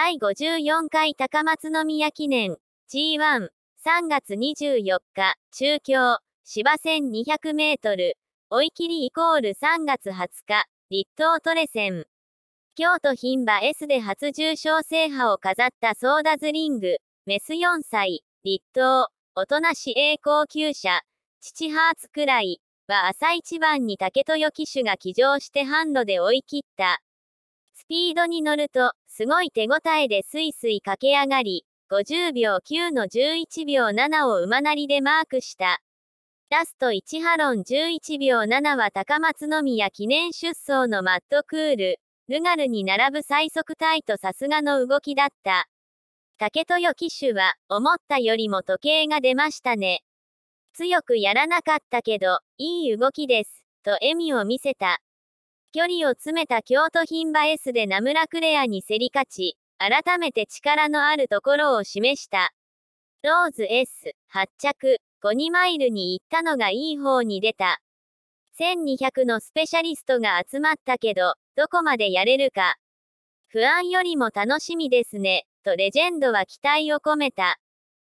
第54回高松宮記念 G13 月24日中京芝線 200m 追い切りイコール3月20日立東トレセン京都牝馬 S で初重賞制覇を飾ったソーダズリングメス4歳立東大人し栄高級車父ハーツくらいは朝一番に竹豊騎手が騎乗して販路で追い切った。スピードに乗ると、すごい手応えでスイスイ駆け上がり、50秒9の11秒7を馬なりでマークした。ラスト1ハロン11秒7は高松宮記念出走のマットクール、ルガルに並ぶ最速タイとさすがの動きだった。竹豊騎手は、思ったよりも時計が出ましたね。強くやらなかったけど、いい動きです、と笑みを見せた。距離を詰めた京都品場 S でナムラクレアに競り勝ち、改めて力のあるところを示した。ローズ S、発着、5マイルに行ったのがいい方に出た。1200のスペシャリストが集まったけど、どこまでやれるか。不安よりも楽しみですね、とレジェンドは期待を込めた。